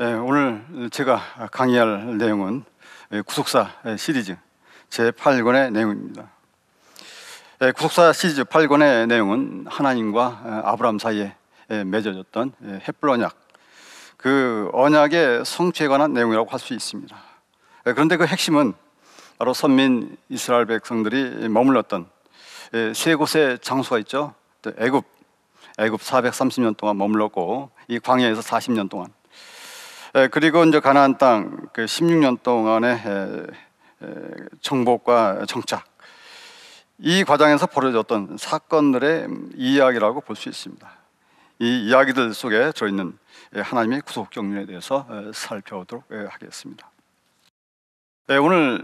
예, 오늘 제가 강의할 내용은 예, 구속사 시리즈 제8권의 내용입니다. 예, 구속사 시리즈 8권의 내용은 하나님과 아브라함 사이에 맺어졌던 햇불 언약, 그 언약의 성취에 관한 내용이라고 할 수 있습니다. 그런데 그 핵심은 바로 선민 이스라엘 백성들이 머물렀던 세 곳의 장소가 있죠. 애굽, 애굽 430년 동안 머물렀고 이 광야에서 40년 동안 그리고 이제 가나안 땅 16년 그 동안의 정복과 정착 이 과정에서 벌어졌던 사건들의 이야기라고 볼 수 있습니다. 이 이야기들 속에 들있는 하나님의 구속 경륜에 대해서 살펴보도록 하겠습니다. 네, 오늘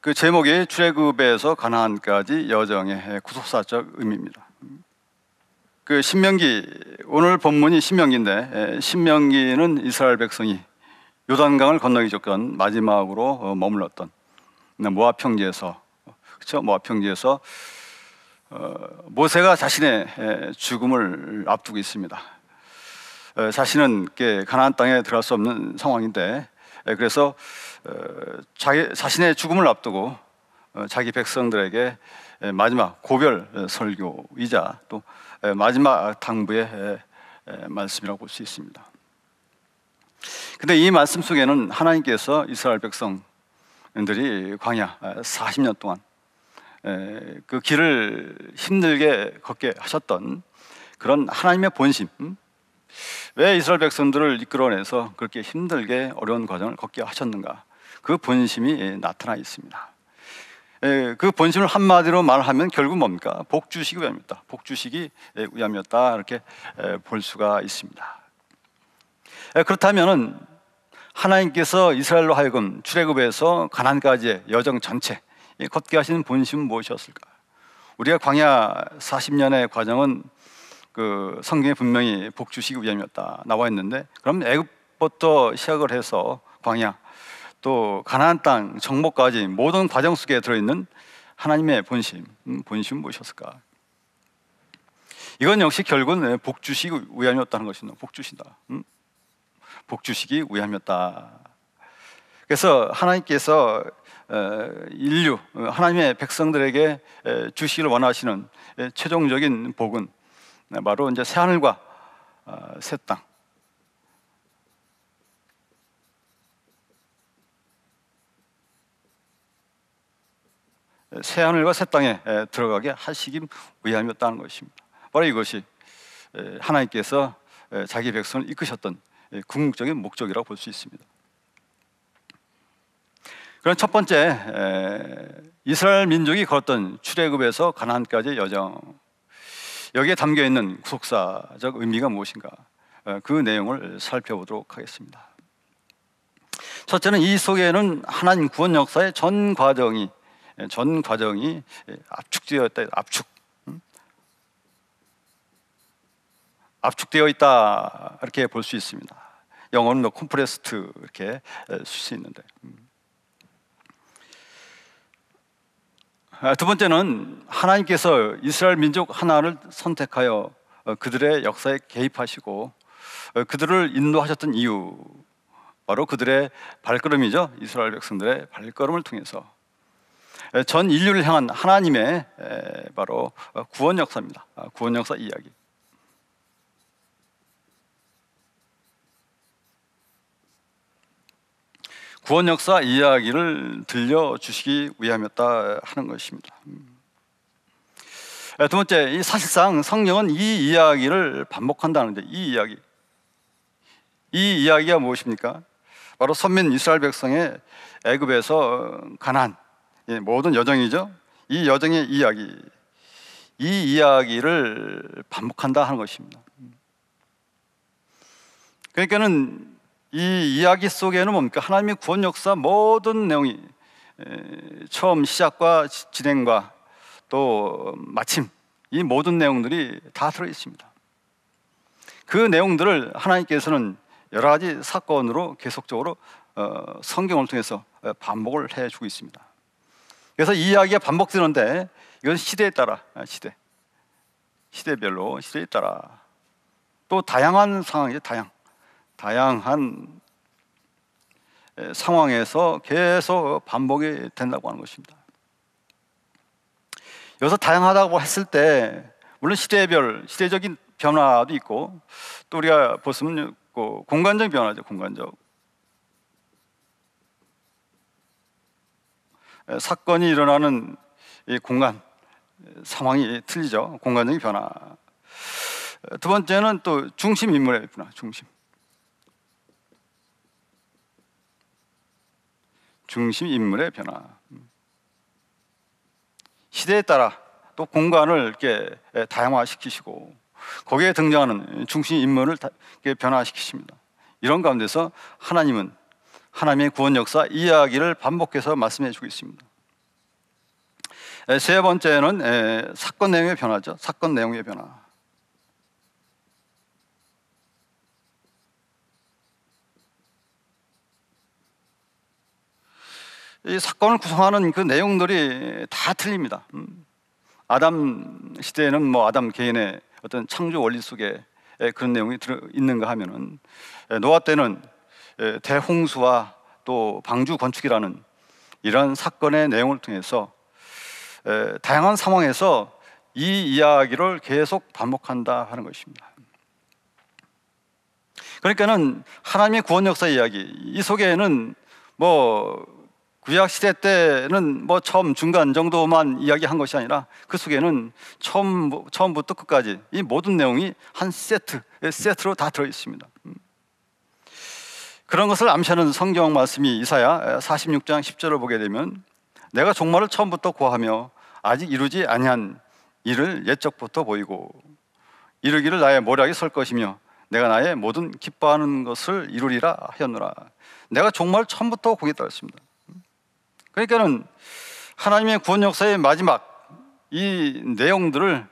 그 제목이 출애굽에서 가나안까지 여정의 구속사적 의미입니다. 그 신명기 오늘 본문이 신명기인데 예, 신명기는 이스라엘 백성이 요단강을 건너기 전까 마지막으로 어, 머물렀던 네, 모압 평지에서 그렇죠 모압 평지에서 어, 모세가 자신의 예, 죽음을 앞두고 있습니다. 어, 자신은 가나안 땅에 들어갈 수 없는 상황인데 예, 그래서 자기 자신의 죽음을 앞두고 자기 백성들에게 예, 마지막 고별 예, 설교이자 또 예, 마지막 당부의 말씀이라고 볼 수 있습니다. 근데 이 말씀 속에는 하나님께서 이스라엘 백성들이 광야 40년 아, 동안 그 길을 힘들게 걷게 하셨던 그런 하나님의 본심, 왜 이스라엘 백성들을 이끌어내서 그렇게 힘들게 어려운 과정을 걷게 하셨는가? 그 본심이 나타나 있습니다. 에, 예, 그 본심을 한마디로 말하면 결국 뭡니까? 복주식이 위함이었다. 복주식이 위함이었다. 예, 이렇게 예, 볼 수가 있습니다. 그렇다면 하나님께서 이스라엘로 하여금 출애굽에서 가난까지의 여정 전체 걷게 하시는 본심은 무엇이었을까? 우리가 광야 40년의 과정은 그 성경에 분명히 복주식 위함이었다 나와 있는데 그럼 애굽부터 시작을 해서 광야 또 가나안 땅 정복까지 모든 과정 속에 들어있는 하나님의 본심, 음, 본심 무엇이었을까? 이건 역시 결국은 복주시기 함이었다는 것이죠. 복주신다. 음? 복주시기 위함이었다. 그래서 하나님께서 어, 인류, 어, 하나님의 백성들에게 주시기를 원하시는 최종적인 복은 바로 이제 새하늘과 어, 새 땅, 새 하늘과 새 땅에 들어가게 하시기 위함이었다는 것입니다. 바로 이것이 하나님께서 자기 백성을 이끄셨던 궁극적인 목적이라고 볼 수 있습니다. 그럼 첫 번째 이스라엘 민족이 걸었던 출애굽에서 가나안까지의 여정 여기에 담겨 있는 속사적 의미가 무엇인가 그 내용을 살펴보도록 하겠습니다. 첫째는 이 속에는 하나님 구원 역사의 전 과정이 전 과정이 예, 압축되어 있다. 압축. 음? 압축되어 있다. 이렇게 볼 수 있습니다. 영어는 컴프레스트 뭐 이렇게 쓸 수 있는데. 음. 아, 두 번째는 하나님께서 이스라엘 민족 하나를 선택하여 어, 그들의 역사에 개입하시고 어, 그들을 인도하셨던 이유 바로 그들의 발걸음이죠 이스라엘 백성들의 발걸음을 통해서 전 인류를 향한 하나님의 바로 어, 구원 역사입니다. 아, 구원 역사 이야기. 구원 역사 이야기를 들려주시기 위함이었다 하는 것입니다. 음. 두 번째, 사실상 성경은 이 이야기를 반복한다는데, 이 이야기. 이 이야기가 무엇입니까? 바로 선민 이스라엘 백성의 애굽에서 가난, 예, 모든 여정이죠. 이 여정의 이야기, 이 이야기를 반복한다 하는 것입니다. 그러니까는 이 이야기 속에는 뭡니까 하나님의 구원 역사 모든 내용이 처음 시작과 진행과 또 마침 이 모든 내용들이 다 들어 있습니다. 그 내용들을 하나님께서는 여러 가지 사건으로 계속적으로 어, 성경을 통해서 어, 반복을 해주고 있습니다. 그래서 이 이야기가 반복되는데 이건 시대에 따라 아, 시대 시대별로 시대에 따라 또 다양한 상황이죠 다양 다양한 상황에서 계속 반복이 된다고 하는 것입니다. 여기서 다양하다고 했을 때 물론 시대별 시대적인 변화도 있고 또 우리가 보시면 그 공간적 변화죠 공간적 사건이 일어나는 공간 상황이 틀리죠. 공간적인 변화. 두 번째는 또 중심 인물의 변화. 중심. 중심 인물의 변화. 시대에 따라 또 공간을 이렇게 다양화시키시고 거기에 등장하는 중심 인물을 변화시키십니다. 이런 가운데서 하나님은 하나님의 구원 역사 이야기를 반복해서 말씀해 주고 있습니다. 세 번째는 사건 내용의 변화죠. 사건 내용의 변화. 이 사건을 구성하는 그 내용들이 다 틀립니다. 음. 아담 시대에는 뭐 아담 개인의 어떤 창조 원리 속에 그런 내용이 있는가 하면은 노아 때는 대홍수와 또 방주 건축이라는 이런 사건의 내용을 통해서 다양한 상황에서 이 이야기를 계속 반복한다 하는 것입니다. 그러니까는 하나님의 구원 역사 이야기 이 속에는 뭐 구약 시대 때는 뭐 처음 중간 정도만 이야기한 것이 아니라 그 속에는 처음 처음부터 끝까지 이 모든 내용이 한 세트 세트로 다 들어 있습니다. 음. 그런 것을 암시하는 성경 말씀이 이사야 46장 10절을 보게 되면 내가 종말을 처음부터 고하며 아직 이루지 아니한 일을 옛적부터 보이고 이르기를 나의 모략이 설 것이며 내가 나의 모든 기뻐하는 것을 이루리라 하였노라. 내가 종말 처음부터 고겠다 했습니다. 그러니까는 하나님의 구원 역사의 마지막 이 내용들을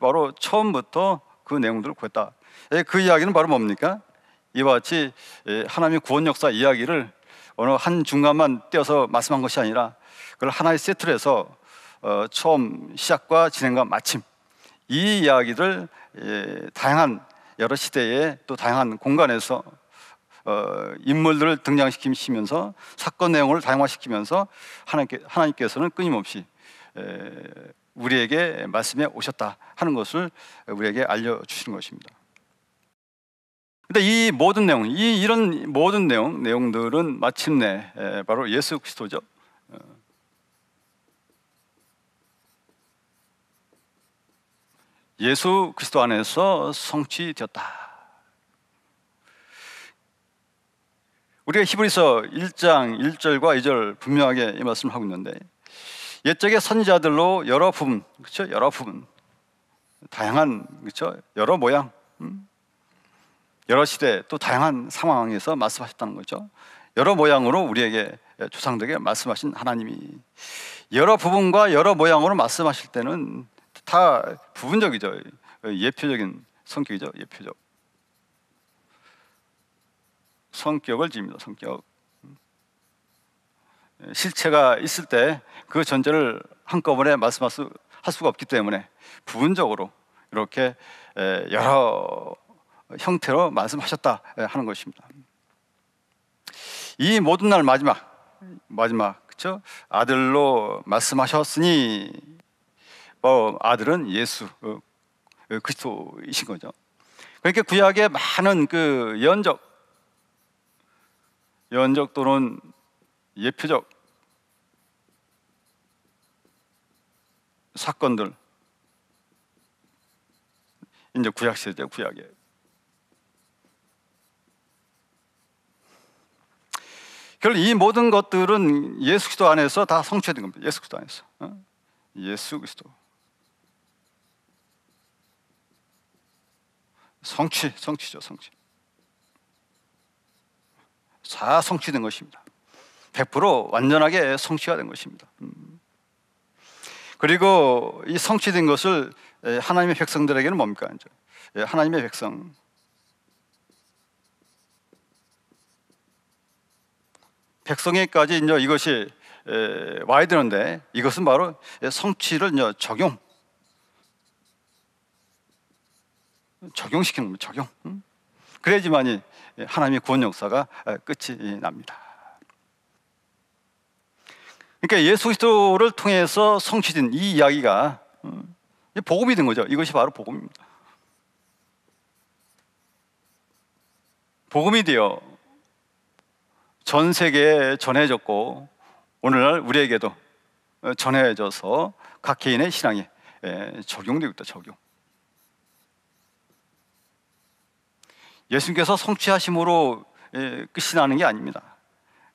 바로 처음부터 그 내용들을 구했다. 예, 그 이야기는 바로 뭡니까? 이와 같이 예, 하나님의 구원 역사 이야기를 어느 한 중간만 떼어서 말씀한 것이 아니라 그걸 하나의 세트로 해서 어, 처음 시작과 진행과 마침 이 이야기를 예, 다양한 여러 시대에 또 다양한 공간에서 어, 인물들을 등장시키면서 사건 내용을 다양화시키면서 하나님께, 서는 끊임없이 예, 우리에게 말씀해 오셨다 하는 것을 우리에게 알려주시는 것입니다. 근데 이 모든 내용, 이 이런 모든 내용 내용들은 마침내 바로 예수 그리스도죠. 어. 예수 그리스도 안에서 성취되었다. 우리가 히브리서 1장 1절과 2절 분명하게 이 말씀을 하고 있는데 옛적의 선지자들로 여러 부분, 그렇죠? 여러 부분 다양한 그렇죠? 여러 모양 음? 여러 시대 또 다양한 상황에서 말씀하셨다는 거죠. 여러 모양으로 우리에게 조상들에게 말씀하신 하나님이 여러 부분과 여러 모양으로 말씀하실 때는 다 부분적이죠. 예표적인 성격이죠. 예표적. 성격을 지니다 성격. 실체가 있을 때 그 전제를 한꺼번에 말씀할 수, 할 수가 없기 때문에 부분적으로 이렇게 여러 형태로 말씀하셨다 예, 하는 것입니다. 이 모든 날 마지막 마지막 그죠 아들로 말씀하셨으니 어, 아들은 예수 어, 어, 그리스도이신 거죠. 그렇게 구약의 많은 그 연적 연적 또는 예표적 사건들 이제 구약 시대 구약의 결국 이 모든 것들은 예수 그리스도 안에서 다 성취된 겁니다. 예수 그리스도 안에서. 어? 예수 그리스도. 성취, 성취죠, 성취. 다 성취된 것입니다. 100% 완전하게 성취가 된 것입니다. 음. 그리고 이 성취된 것을 하나님의 백성들에게는 뭡니까? 하나님의 백성. 백성에까지 이제 이것이 와야 되는데 이것은 바로 성취를 이제 적용 적용시키는 겁니다. 적용. 그래야지만이 하나님의 구원 역사가 끝이 납니다. 그러니까 예수 그리스도를 통해서 성취된 이 이야기가 복음이 된 거죠. 이것이 바로 복음입니다. 복음이 되어 전 세계에 전해졌고 오늘날 우리에게도 어, 전해져서 각 개인의 신앙에 적용되고 있다 적용. 예수님께서 성취하심으로 끝이 나는 게 아닙니다.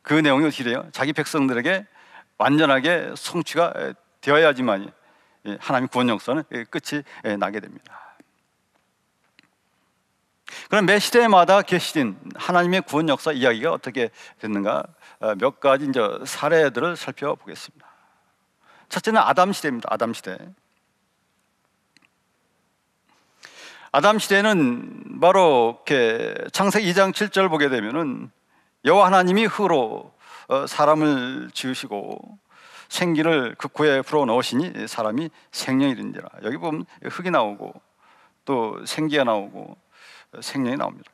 그 내용이 어떻게 돼요? 자기 백성들에게 완전하게 성취가 되어야지만 하나님 구원 역사는 끝이 나게 됩니다. 그럼 매 시대마다 계신 하나님의 구원 역사 이야기가 어떻게 됐는가 어, 몇 가지 이제 사례들을 살펴보겠습니다. 첫째는 아담 시대입니다. 아담 시대. 아담 시대는 바로 이렇게 창세기 2장 7절 보게 되면은 여호와 하나님이 흙으로 어, 사람을 지으시고 생기를 그 코에 불어넣으시니 사람이 생명이된지라 여기 보면 흙이 나오고 또 생기가 나오고 생명이 나옵니다.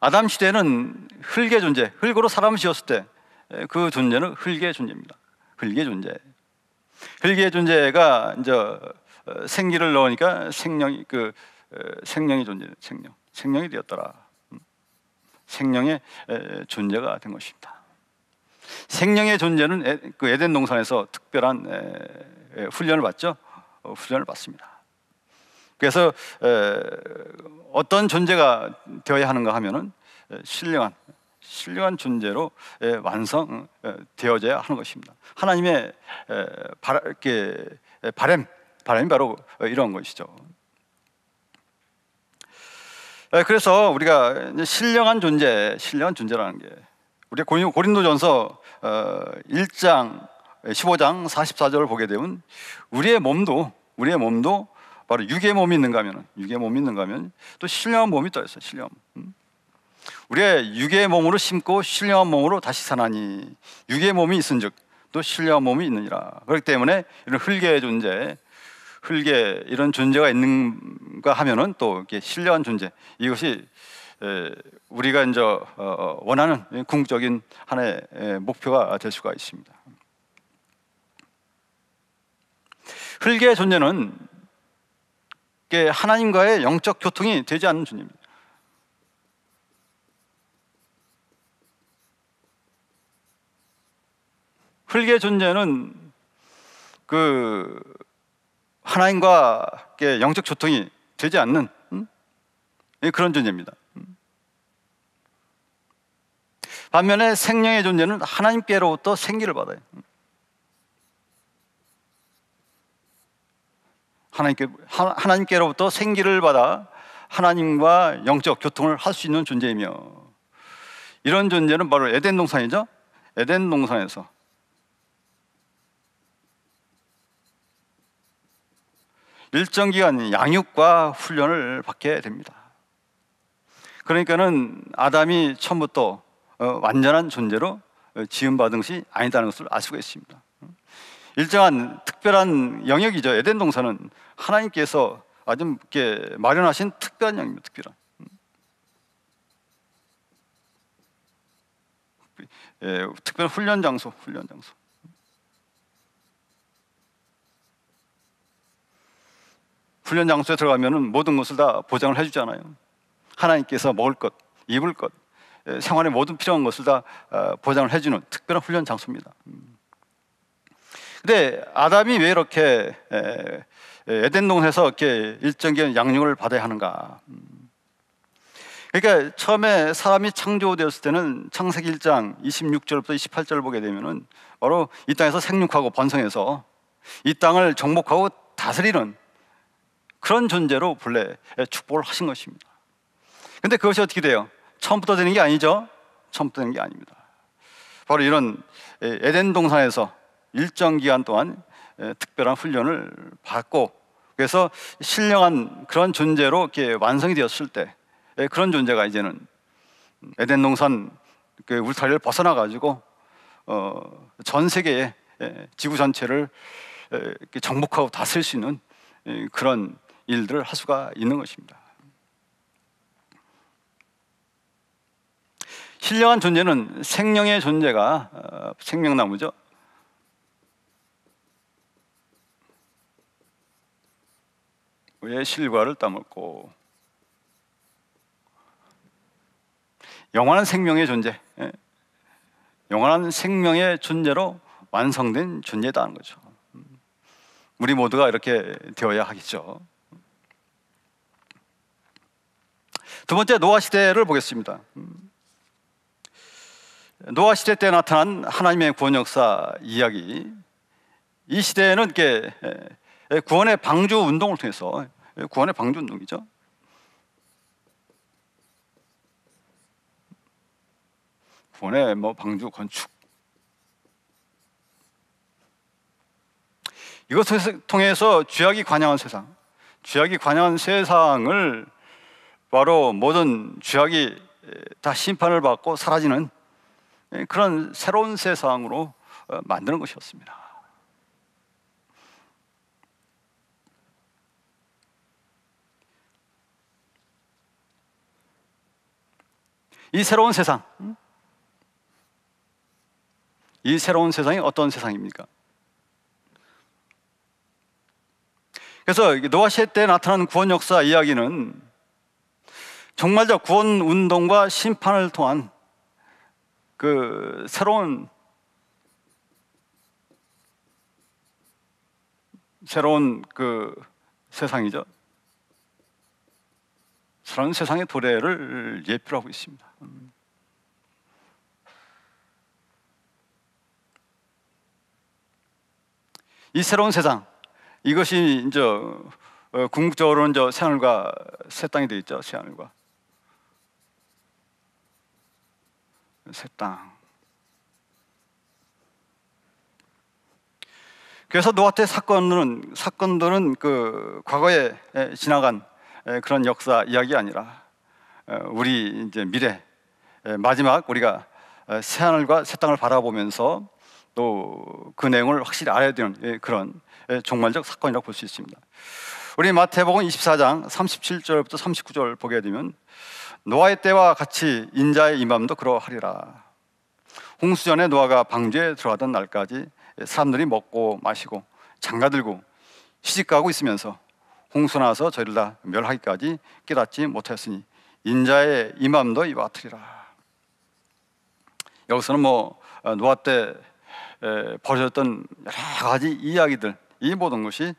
아담 시대는 흙의 존재, 흙으로 사람을 지었을 때 그 존재는 흙의 존재입니다. 흙의 존재. 흙의 존재가 이제 어, 생기를 넣으니까 생명이 그 어, 생명이 존재, 생명, 생명이 되었더라. 음. 생명의 존재가 된 것입니다. 생명의 존재는 그 에덴 동산에서 특별한 훈련을 받죠. 어, 훈련을 받습니다. 그래서 어떤 존재가 되어야 하는가 하면은 신령한 신령한 존재로 완성되어져야 하는 것입니다. 하나님의 바람게 바램 바람이 바로 어, 이런 것이죠. 그래서 우리가 신령한 존재, 신령한 존재라는 게우리 고린도전서 1장 15장 44절을 보게 되면 우리의 몸도 우리의 몸도 바로 육의 몸이 있는가 하면 육의 몸이 있는가 하면 또 신령한 몸이 또 있어요. 신령. 음? 우리의 육의 몸으로 심고 신령한 몸으로 다시 사나니 육의 몸이 있은즉 또 신령한 몸이 있느니라. 그렇기 때문에 이런 흙의 존재, 흙의 이런 존재가 있는가 하면또 이게 신령한 존재 이것이 에, 우리가 이제 어, 어, 원하는 궁극적인 하나의 에, 목표가 될 수가 있습니다. 흙의 존재는 하나님과의 영적 교통이 되지 않는 주님입니다. 흙의 존재는 그 하나님과 영적 교통이 되지 않는 음? 그런 존재입니다. 음. 반면에 생명의 존재는 하나님께로부터 생기를 받아요. 음. 하나님께, 하나님께로부터 생기를 받아 하나님과 영적 교통을 할 수 있는 존재이며 이런 존재는 바로 에덴 동산이죠. 에덴 동산에서 일정 기간 양육과 훈련을 받게 됩니다. 그러니까는 아담이 처음부터 어, 완전한 존재로 어, 지음받은 것이 아니다는 것을 아시고 있습니다. 일정한 특별한 영역이죠. 에덴 동산은 하나님께서 아주 이렇게 마련하신 특별한 영역입니다. 특별한. 예, 특별 훈련 장소, 훈련 장소. 훈련 장소에 들어가면은 모든 것을 다 보장을 해주잖아요. 하나님께서 먹을 것, 입을 것, 예, 생활의 모든 필요한 것을 다 아, 보장을 해주는 특별한 훈련 장소입니다. 음. 근데 아담이 왜 이렇게 에덴 동산에서 이렇게 일정 기간 양육을 받아야 하는가? 음. 그러니까 처음에 사람이 창조되었을 때는 창세기 1장 26절부터 28절을 보게 되면은 바로 이 땅에서 생육하고 번성해서 이 땅을 정복하고 다스리는 그런 존재로 본래 축복을 하신 것입니다. 근데 그것이 어떻게 돼요? 처음부터 되는 게 아니죠? 처음부터 되는 게 아닙니다. 바로 이런 에덴 동산에서 일정 기간 동안 특별한 훈련을 받고 그래서 신령한 그런 존재로 이렇게 완성이 되었을 때 그런 존재가 이제는 음, 에덴 농산 그 울타리를 벗어나 가지고 어, 전 세계에 지구 전체를 정복하고 다스릴 수 있는 그런 일들을 할 수가 있는 것입니다. 신령한 존재는 생명의 존재가 어, 생명나무죠. 의 실과를 따먹고 영원한 생명의 존재, 예. 영원한 생명의 존재로 완성된 존재다는 거죠. 음. 우리 모두가 이렇게 되어야 하겠죠. 두 번째 노아 시대를 보겠습니다. 음. 노아 시대 때 나타난 하나님의 구원 역사 이야기. 이 시대에는 이렇게 예, 예, 구원의 방주 운동을 통해서 예, 구원의 방주 운동이죠. 구원의 뭐 방조 건축 이것을 통해서 죄악이 관영한 세상, 죄악이 관영한 세상을 바로 모든 죄악이 예, 다 심판을 받고 사라지는 그런 새로운 세상으로 어, 만드는 것이었습니다. 이 새로운 세상, 이 새로운 세상이 어떤 세상입니까? 그래서 노아 시대 나타난 구원 역사 이야기는 정말적 구원 운동과 심판을 통한 그 새로운 새로운 그 세상이죠. 새로운 세상의 도래를 예표하고 있습니다. 이 새로운 세상 이것이 이제 어, 궁극적으로는 저 새하늘과 새 땅이 되어 있죠. 새하늘과 새 땅. 그래서 노아테 사건은 사건들은 그 과거에 지나간 그런 역사 이야기 아니라 어, 우리 이제 미래 마지막 우리가 새 하늘과 새 땅을 바라보면서 또 그 내용을 확실히 알아야 되는 예, 그런 종말적 사건이라고 볼 수 있습니다. 우리 마태복음 24장 37절부터 39절 보게 되면 노아의 때와 같이 인자의 임함도 그러하리라. 홍수전에 노아가 방주에 들어가던 날까지 사람들이 먹고 마시고 장가들고 시집가고 있으면서 홍수 나서 저희를 다 멸하기까지 깨닫지 못했으니 인자의 임함도 이와 같으리라. 여기서는 뭐 어, 노아 때 벌어졌던 여러 가지 이야기들 이 모든 것이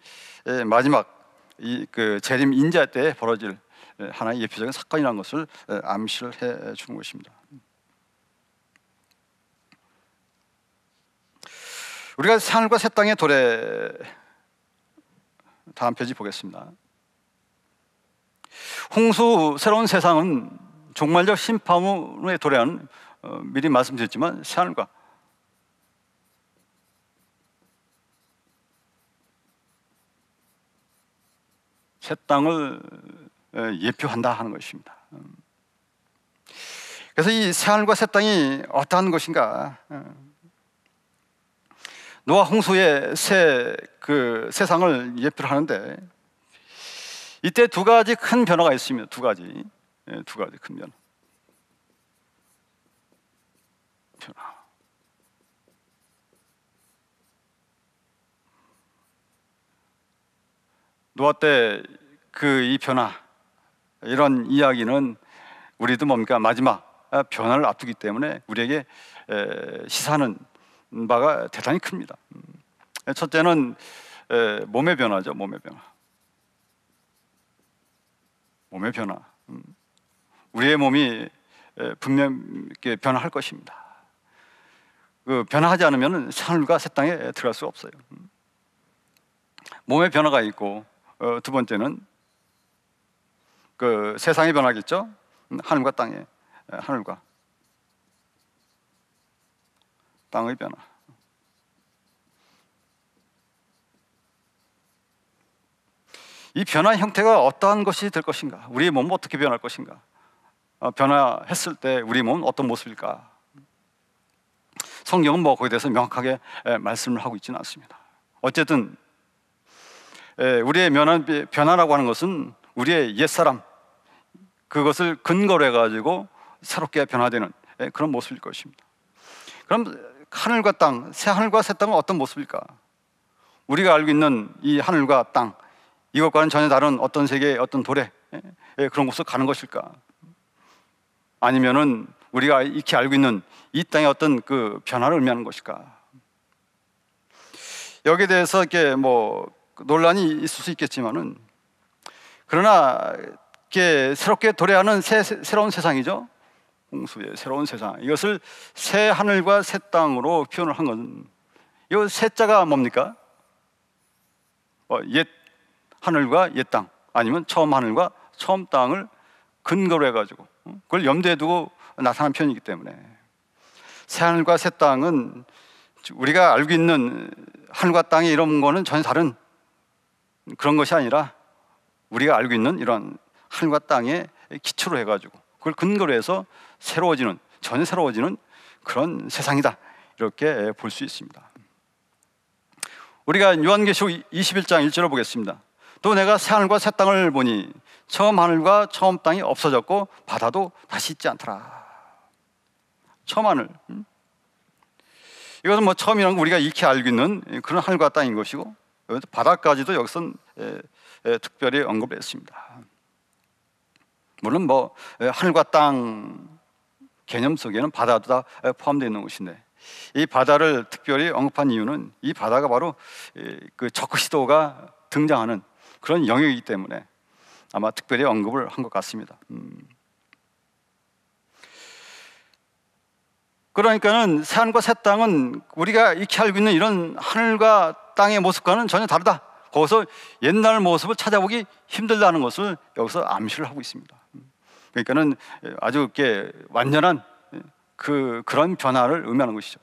마지막 이그 재림 인자 때 벌어질 하나의 예표적인 사건이라는 것을 암시를 해 주는 것입니다. 우리가 하늘과 새 땅의 도래 다음 페이지 보겠습니다. 홍수 새로운 세상은 종말적 심판의 도래한 어, 미리 말씀드렸지만 새하늘과 새 땅을 예표한다 하는 것입니다. 음. 그래서 이 새하늘과 새 땅이 어떠한 것인가? 음. 노아 홍수의 새 그 세상을 예표를 하는데 이때 두 가지 큰 변화가 있습니다. 두 가지, 예, 두 가지 큰 변화. 그렇구나. 노아 때 그 이 변화 이런 이야기는 우리도 뭡니까 마지막 변화를 앞두기 때문에 우리에게 시사하는 바가 대단히 큽니다. 음. 첫째는 몸의 변화죠, 몸의 변화. 몸의 변화. 음. 우리의 몸이 분명히 변화할 것입니다. 그 변화하지 않으면 하늘과 새 땅에 들어갈 수 없어요. 몸의 변화가 있고 어, 두 번째는 그 세상의 변화겠죠. 하늘과 땅의 하늘과 땅의 변화. 이 변화 형태가 어떠한 것이 될 것인가? 우리의 몸 어떻게 변할 것인가? 어, 변화했을 때 우리 몸 어떤 모습일까? 성경은 뭐 거기에 대해서 명확하게 말씀을 하고 있지는 않습니다. 어쨌든 우리의 변화, 라고 하는 것은 우리의 옛사람 그것을 근거로 해가지고 새롭게 변화되는 그런 모습일 것입니다. 그럼 하늘과 땅, 새 하늘과 새 땅은 어떤 모습일까? 우리가 알고 있는 이 하늘과 땅 이것과는 전혀 다른 어떤 세계, 어떤 도래 그런 곳으로 가는 것일까? 아니면은 우리가 익히 알고 있는 이 땅의 어떤 그 변화를 의미하는 것일까? 여기에 대해서 이렇게 뭐 논란이 있을 수 있겠지만은 그러나 이렇게 새롭게 도래하는 새, 새로운 세상이죠. 홍수의 새로운 세상 이것을 새 하늘과 새 땅으로 표현을 한 것은 이 새자가 뭡니까? 어, 옛 하늘과 옛 땅 아니면 처음 하늘과 처음 땅을 근거로 해가지고 어, 그걸 염두에 두고 나타난 편이기 때문에 새하늘과 새 땅은 우리가 알고 있는 하늘과 땅의 이런 거는 전혀 다른 그런 것이 아니라 우리가 알고 있는 이런 하늘과 땅의 기초로 해가지고 그걸 근거로 해서 새로워지는 전혀 새로워지는 그런 세상이다 이렇게 볼 수 있습니다. 우리가 요한계시록 21장 1절을 보겠습니다. 또 내가 새 하늘과 새 땅을 보니 처음 하늘과 처음 땅이 없어졌고 바다도 다시 있지 않더라. 처만을. 음? 이것은 뭐처음이라 우리가 익히 알고 있는 그런 하늘과 땅인 것이고 바다까지도 여기선 특별히 언급 했습니다. 물론 뭐 하늘과 땅 개념 속에는 바다도 다 포함되어 있는 것인데 이 바다를 특별히 언급한 이유는 이 바다가 바로 그적그리도가 등장하는 그런 영역이기 때문에 아마 특별히 언급을 한 것 같습니다. 음. 그러니까는 산과 새 땅은 우리가 익히 알고 있는 이런 하늘과 땅의 모습과는 전혀 다르다. 거기서 옛날 모습을 찾아보기 힘들다는 것을 여기서 암시를 하고 있습니다. 그러니까는 아주 이렇게 완전한 그 그런 변화를 의미하는 것이죠.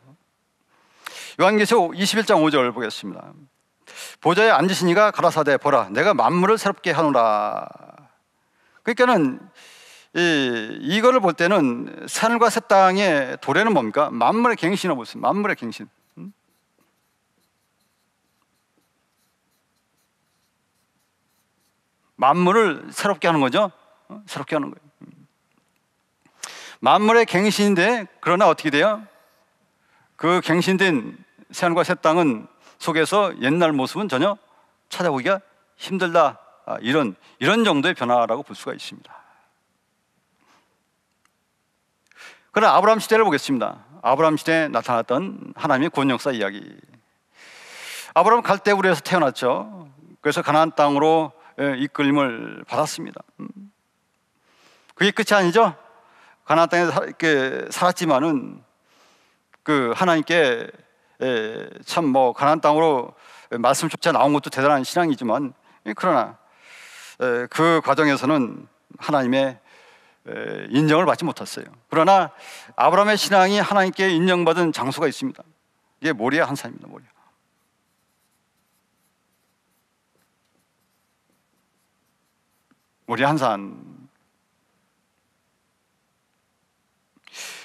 요한계시록 21장 5절 보겠습니다. 보좌에 앉으신 이가 가라사대 보라 내가 만물을 새롭게 하노라. 그러니까는 이, 이거를 볼 때는 산과 새 땅의 도래는 뭡니까? 만물의 갱신을 보세요. 만물의 갱신. 음? 만물을 새롭게 하는 거죠. 어? 새롭게 하는 거예요. 음. 만물의 갱신인데 그러나 어떻게 돼요? 그 갱신된 새과새 땅은 속에서 옛날 모습은 전혀 찾아보기가 힘들다. 아, 이런 이런 정도의 변화라고 볼 수가 있습니다. 그러 아브라함 시대를 보겠습니다. 아브라함 시대에 나타났던 하나님의 구원 역사 이야기. 아브라함 갈대우리에서 태어났죠. 그래서 가나안 땅으로 예, 이끌림을 받았습니다. 음. 그게 끝이 아니죠. 가나안 땅에 이렇게 살았지만은 그 하나님께 예, 참뭐 가나안 땅으로 말씀조차 나온 것도 대단한 신앙이지만 예, 그러나 그 과정에서는 하나님의 인정을 받지 못했어요. 그러나 아브라함의 신앙이 하나님께 인정받은 장소가 있습니다. 이게 모리아 한 산입니다. 모리아. 모리아 한 산.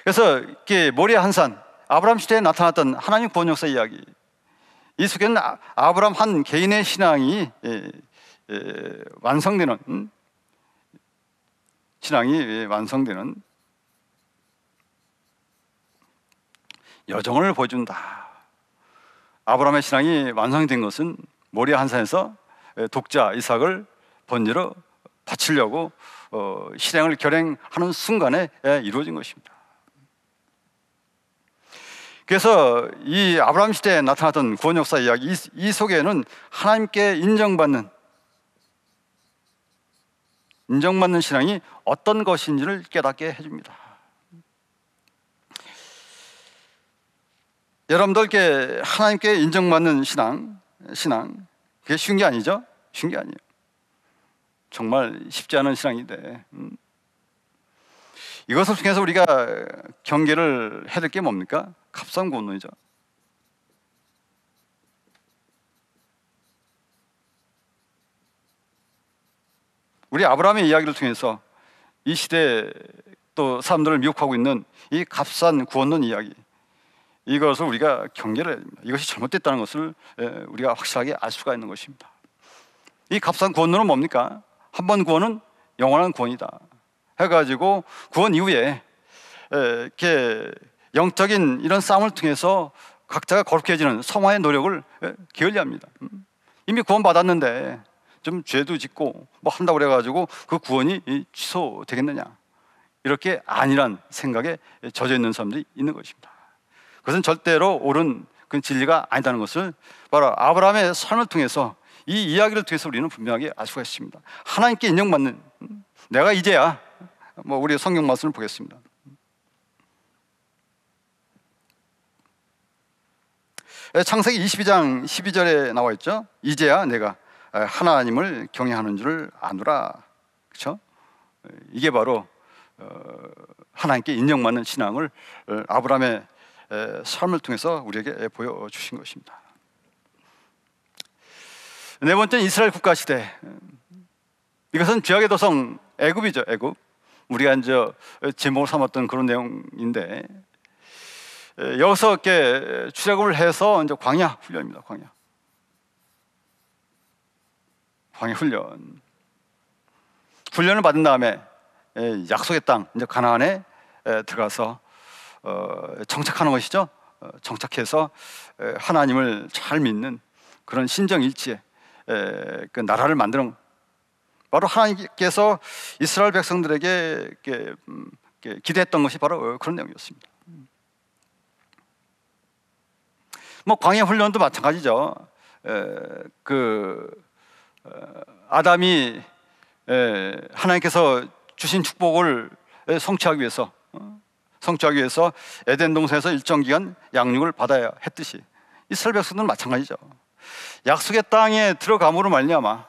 그래서 이게 모리아 한 산, 아브라함 시대에 나타났던 하나님 구원 역사 이야기. 이 속에는 아, 아브라함 한 개인의 신앙이 예, 예, 완성되는 음? 신앙이 완성되는 여정을 보여준다. 아브라함의 신앙이 완성된 것은 모리아 한산에서 독자 이삭을 번제로 바치려고 어, 실행을 결행하는 순간에 예, 이루어진 것입니다. 그래서 이 아브라함 시대에 나타났던 구원 역사 이야기 이, 이 속에는 하나님께 인정받는 인정받는 신앙이 어떤 것인지를 깨닫게 해줍니다. 여러분들께 하나님께 인정받는 신앙, 신앙, 그게 쉬운 게 아니죠? 쉬운 게 아니에요. 정말 쉽지 않은 신앙인데. 음. 이것을 통해서 우리가 경계를 해야 될 게 뭡니까? 갑상고론이죠. 우리 아브라함의 이야기를 통해서 이 시대 또 사람들을 미혹하고 있는 이 값싼 구원론 이야기 이것을 우리가 경계를 해야 됩니다. 이것이 잘못됐다는 것을 예, 우리가 확실하게 알 수가 있는 것입니다. 이 값싼 구원론은 뭡니까? 한번 구원은 영원한 구원이다. 해가지고 구원 이후에 예, 이렇게 영적인 이런 싸움을 통해서 각자가 거룩해지는 성화의 노력을 예, 게을리합니다. 음. 이미 구원 받았는데 좀 죄도 짓고 뭐 한다고 그래가지고 그 구원이 취소되겠느냐 이렇게 아니란 생각에 젖어 있는 사람들이 있는 것입니다. 그것은 절대로 옳은 그 진리가 아니다는 것을 바로 아브라함의 삶을 통해서 이 이야기를 통해서 우리는 분명하게 알 수가 있습니다. 하나님께 인정받는 내가 이제야 뭐 우리 성경 말씀을 보겠습니다. 창세기 22장 12절에 나와 있죠. 이제야 내가 하나님을 경외하는 줄 아누라. 그렇죠? 이게 바로 어, 하나님께 인정받는 신앙을 어, 아브라함의 삶을 통해서 우리에게 보여주신 것입니다. 네 번째는 이스라엘 국가 시대. 이것은 죄악의 도성 애굽이죠, 애굽. 우리가 이제 어, 제목을 삼았던 그런 내용인데 여기서 이렇게 출애굽을 해서 이제 광야 훈련입니다, 광야. 광해 훈련. 훈련을 받은 다음에 예, 약속의 땅 이제 가나안에 예, 들어가서 어, 정착하는 것이죠. 어, 정착해서 예, 하나님을 잘 믿는 그런 신정일치의 그 나라를 만드는 바로 하나님께서 이스라엘 백성들에게 음, 기대했던 것이 바로 그런 내용이었습니다. 뭐광해 훈련도 마찬가지죠. 그 어, 아담이 예, 하나님께서 주신 축복을 예, 성취하기 위해서 어, 성취하기 위해서 에덴 동산에서 일정 기간 양육을 받아야 했듯이 이스라엘 백성들은 마찬가지죠. 약속의 땅에 들어감으로 말미암아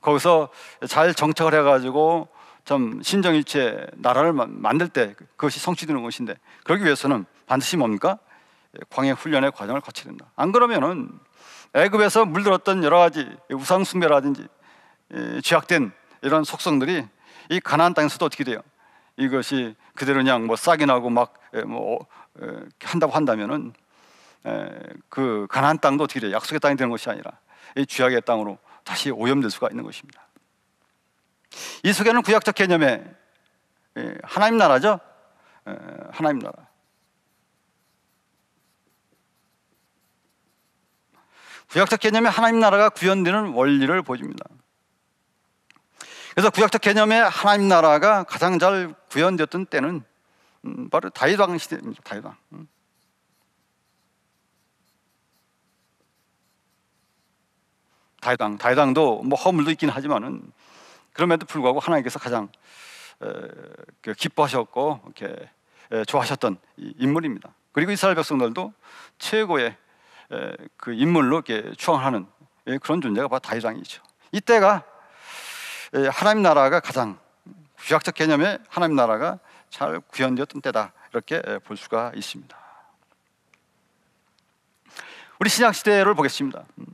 거기서 잘 정착을 해가지고 좀 신정일체 나라를 만들 때 그것이 성취되는 것인데 그러기 위해서는 반드시 뭡니까 예, 광해 훈련의 과정을 거쳐야 된다. 안 그러면은 애굽에서 물들었던 여러 가지 우상숭배라든지 죄악된 이런 속성들이 이 가나안 땅에서도 어떻게 돼요? 이것이 그대로 그냥 뭐 싹이 나고 막뭐 어, 한다고 한다면은 그 가나안 땅도 어떻게 돼요? 약속의 땅이 되는 것이 아니라 이 죄악의 땅으로 다시 오염될 수가 있는 것입니다. 이 속에는 구약적 개념의 하나님 나라죠. 하나님 나라. 구약적 개념의 하나님 나라가 구현되는 원리를 보여줍니다. 그래서 구약적 개념의 하나님 나라가 가장 잘 구현되었던 때는 음, 바로 다윗 왕 시대입니다. 다윗 음. 왕. 다윗 왕, 다윗 왕도 뭐 허물도 있긴 하지만은 그럼에도 불구하고 하나님께서 가장 어, 그 기뻐하셨고 이렇게 좋아하셨던 인물입니다. 그리고 이스라엘 백성들도 최고의 그 인물로 이렇게 추앙하는 예, 그런 존재가 바로 다윗왕이죠. 이때가 하나님 나라가 가장 구약적 개념의 하나님 나라가 잘 구현되었던 때다 이렇게 볼 수가 있습니다. 우리 신약 시대를 보겠습니다. 음.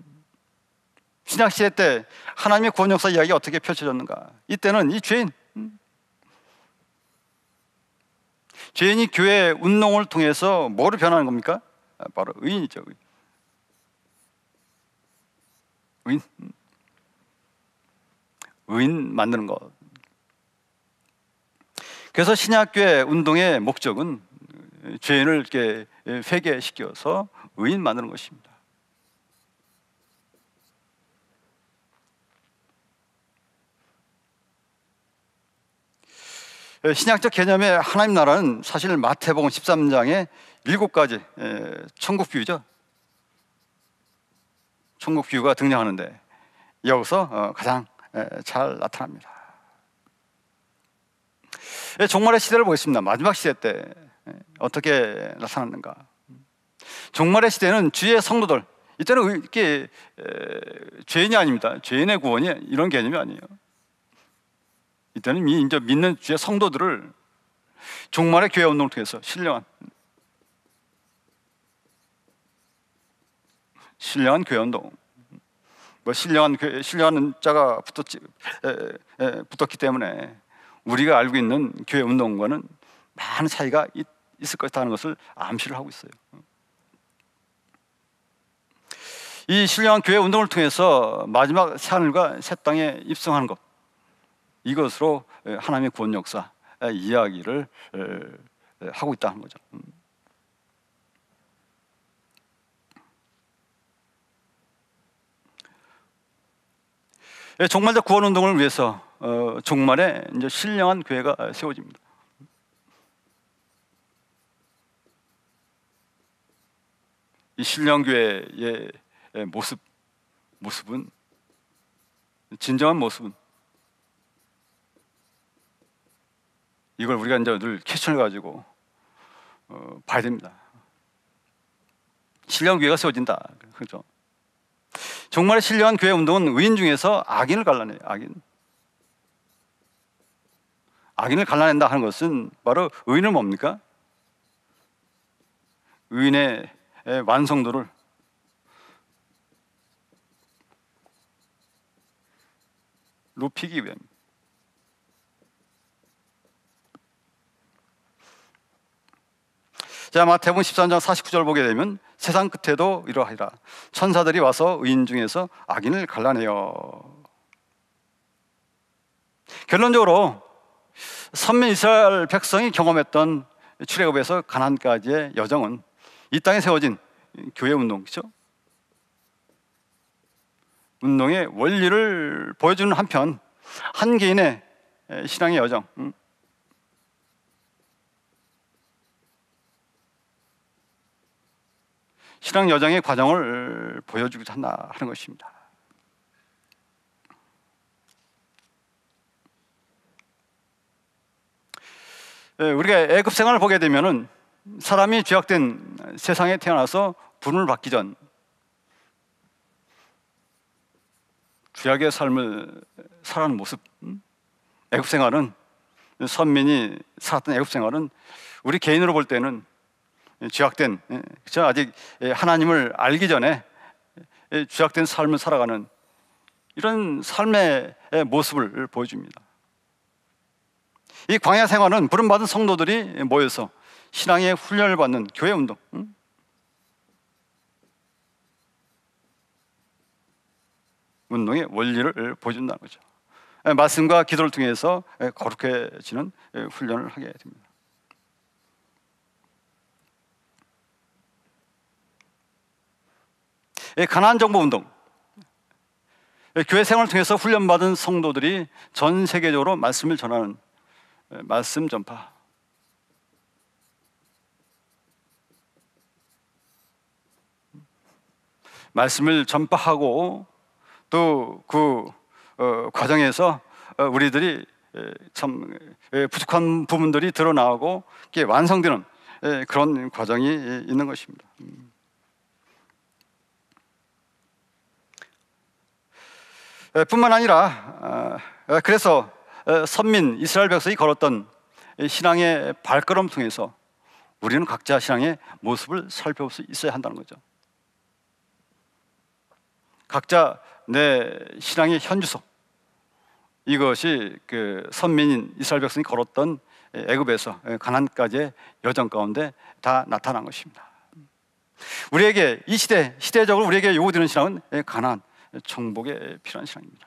신약 시대 때 하나님의 구원 역사 이야기 어떻게 펼쳐졌는가? 이때는 이 죄인 음. 죄인이 교회 운동을 통해서 뭐로 변하는 겁니까? 아, 바로 의인이죠. 의인. 의인? 의인 만드는 것. 그래서 신약교회 운동의 목적은 죄인을 이렇게 회개시켜서 의인 만드는 것입니다. 신약적 개념의 하나님 나라는 사실 마태복음 13장에 일곱 가지 천국 비유죠. 천국 비유가 등장하는데 여기서 어, 가장 잘 나타납니다. 예, 종말의 시대를 보겠습니다. 마지막 시대 때 예, 어떻게 나타났는가? 종말의 시대는 주의 성도들 이때는 이게 죄인이 아닙니다. 죄인의 구원이 이런 개념이 아니에요. 이때는 이제 믿는 주의 성도들을 종말의 교회 운동을 통해서 신령한 신령한 교회 운동. 뭐 신령한 교회, 신령한 자가 붙었지, 에, 에, 붙었기 때문에 우리가 알고 있는 교회 운동과는 많은 차이가 있, 있을 것이다는 것을 암시를 하고 있어요. 이 신령한 교회 운동을 통해서 마지막 새하늘과 새 땅에 입성하는 것 이것으로 하나님의 구원 역사 이야기를 하고 있다는 거죠. 음. 예, 종말적 구원 운동을 위해서 어, 종말에 이제 신령한 교회가 세워집니다. 이 신령 교회의 모습 모습은 진정한 모습은 이걸 우리가 이제 늘 캐치를 가지고 어, 봐야 됩니다. 신령 교회가 세워진다. 그렇죠. 정말 신뢰한 교회 운동은 의인 중에서 악인을 갈라내요. 악인. 악인을 갈라낸다 하는 것은 바로 의인은 뭡니까? 의인의 완성도를 높이기 위함. 자, 마태복음 13장 49절 보게 되면 세상 끝에도 이러하리라. 천사들이 와서 의인 중에서 악인을 갈라내요. 결론적으로 선민 이스라엘 백성이 경험했던 출애굽에서 가난까지의 여정은 이 땅에 세워진 교회 운동이죠. 운동의 원리를 보여주는 한편 한 개인의 신앙의 여정, 음, 신앙 여정의 과정을 보여주기도 한다 하는 것입니다. 예, 우리가 애굽 생활을 보게 되면은 사람이 죄악된 세상에 태어나서 분을 받기 전 죄악의 삶을 살아가는 모습 음? 애굽 생활은 선민이 살았던 애굽 생활은 우리 개인으로 볼 때는 죄악된 예, 그 아직 예, 하나님을 알기 전에 죄악된 예, 삶을 살아가는 이런 삶의 모습을 보여줍니다. 이 광야 생활은 부름받은 성도들이 모여서 신앙의 훈련을 받는 교회 운동. 음? 운동의 원리를 보여준다는 거죠. 말씀과 기도를 통해서 거룩해지는 훈련을 하게 됩니다. 예, 가난 정보 운동. 예, 교회 생활을 통해서 훈련받은 성도들이 전 세계적으로 말씀을 전하는 예, 말씀 전파. 말씀을 전파하고 또그 어, 과정에서 어, 우리들이 참 부족한 부분들이 드러나고 완성되는 그런 과정이 있는 것입니다. 음. 뿐만 아니라 어, 그래서 어, 선민 이스라엘 백성이 걸었던 신앙의 발걸음 통해서 우리는 각자 신앙의 모습을 살펴볼 수 있어야 한다는 거죠. 각자 내 신앙의 현주소 이것이 그 선민인 이스라엘 백성이 걸었던 애굽에서 가난까지의 여정 가운데 다 나타난 것입니다. 우리에게 이 시대 시대적으로 우리에게 요구되는 신앙은 가난 정복에 필요한 신앙입니다.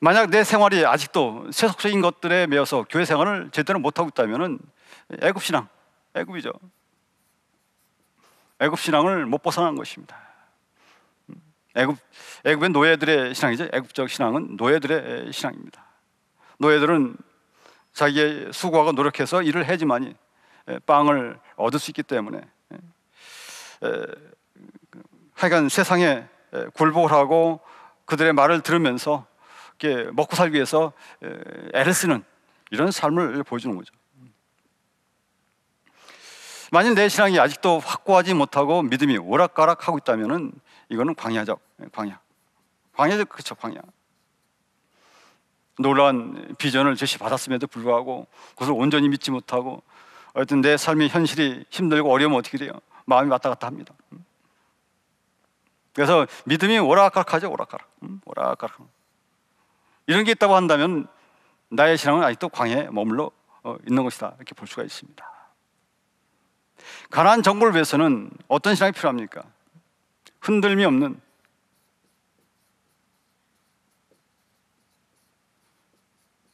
만약 내 생활이 아직도 세속적인 것들에 매여서 교회 생활을 제대로 못하고 있다면은 애굽 신앙, 애굽이죠. 애굽 신앙을 못 벗어난 것입니다. 애굽 애굽의 노예들의 신앙이죠. 애굽적 신앙은 노예들의 신앙입니다. 노예들은 자기의 수고하고 노력해서 일을 해지만이 빵을 얻을 수 있기 때문에 하여간 세상에 굴복을 하고 그들의 말을 들으면서 먹고 살기 위해서 애를 쓰는 이런 삶을 보여주는 거죠. 만일 내 신앙이 아직도 확고하지 못하고 믿음이 오락가락하고 있다면은 이거는 광야적 예, 광야. 광야적 그렇죠 광야. 놀라운 비전을 제시받았음에도 불구하고 그것을 온전히 믿지 못하고 어쨌든 내 삶의 현실이 힘들고 어려면 어떻게 돼요? 마음이 왔다 갔다 합니다. 그래서 믿음이 오락가락하죠, 오락가락. 음, 오락가락. 이런 게 있다고 한다면 나의 신앙은 아직도 광해에 머물러 어, 있는 것이다. 이렇게 볼 수가 있습니다. 가난 정보를 위해서는 어떤 신앙이 필요합니까? 흔들미 없는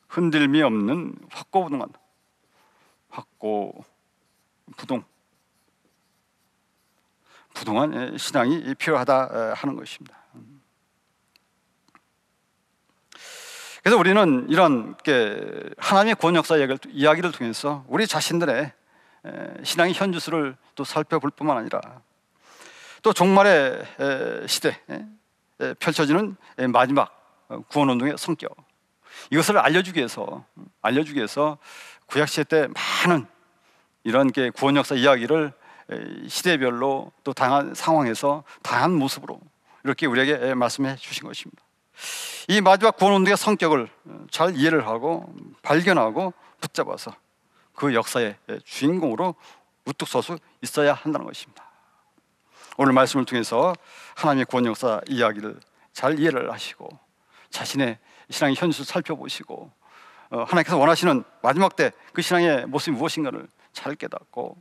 흔들미 없는 확고부동한 확고부동 그동안 예, 신앙이 필요하다 하는 것입니다. 음. 그래서 우리는 이런 하나님의 구원 역사 이야기를 통해서 우리 자신들의 신앙의 현주소를 또 살펴볼 뿐만 아니라 또 종말의 시대 펼쳐지는 마지막 어, 구원 운동의 성격 이것을 알려주기 위해서 알려주기 위해서 구약 시대 때 많은 이런 게 구원 역사 이야기를 시대별로 또다양한 상황에서 다양한 모습으로 이렇게 우리에게 말씀해 주신 것입니다. 이 마지막 구원 운동의 성격을 어, 잘 이해를 하고 발견하고 붙잡아서 그 역사의 주인공으로 우뚝 서서 있어야 한다는 것입니다. 오늘 말씀을 통해서 하나님의 구원 역사 이야기를 잘 이해를 하시고 자신의 신앙의 현실을 살펴보시고 어, 하나님께서 원하시는 마지막 때 그 신앙의 모습이 무엇인가를 잘 깨닫고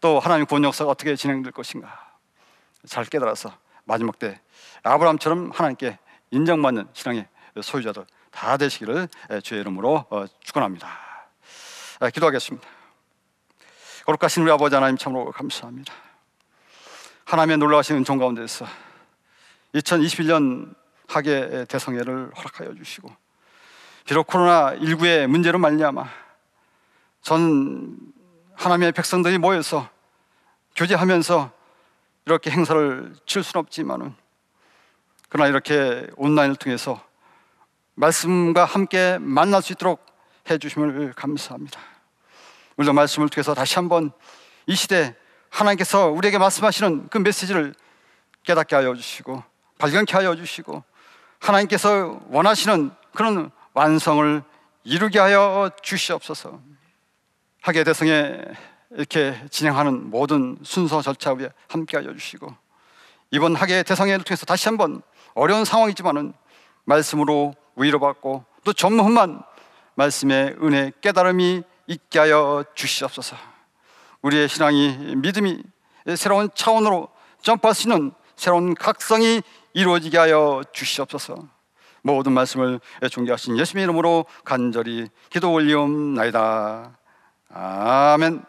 또 하나님의 구원 역사가 어떻게 진행될 것인가 잘 깨달아서 마지막 때 아브라함처럼 하나님께 인정받는 신앙의 소유자들 다 되시기를 주의 이름으로 어, 축원합니다. 아, 기도하겠습니다. 거룩하신 우리 아버지 하나님 참으로 감사합니다. 하나님의 놀라우신 은총 가운데서 2021년 학예 대성회를 허락하여 주시고 비록 코로나 19의 문제로 말미암아 전 하나님의 백성들이 모여서 교제하면서 이렇게 행사를 칠 수는 없지만은 그러나 이렇게 온라인을 통해서 말씀과 함께 만날 수 있도록 해 주심을 감사합니다. 오늘 말씀을 통해서 다시 한번 이 시대 하나님께서 우리에게 말씀하시는 그 메시지를 깨닫게 하여 주시고 발견케 하여 주시고 하나님께서 원하시는 그런 완성을 이루게 하여 주시옵소서. 하예 대성에 이렇게 진행하는 모든 순서 절차 위에 함께 하여 주시고 이번 하예 대성회를 통해서 다시 한번 어려운 상황이지만은 말씀으로 위로받고 또 전무흠만 말씀의 은혜 깨달음이 있게 하여 주시옵소서 우리의 신앙이 믿음이 새로운 차원으로 점프할 수 있는 새로운 각성이 이루어지게 하여 주시옵소서 모든 말씀을 존귀하신 예수님의 이름으로 간절히 기도 올리옵나이다 아멘.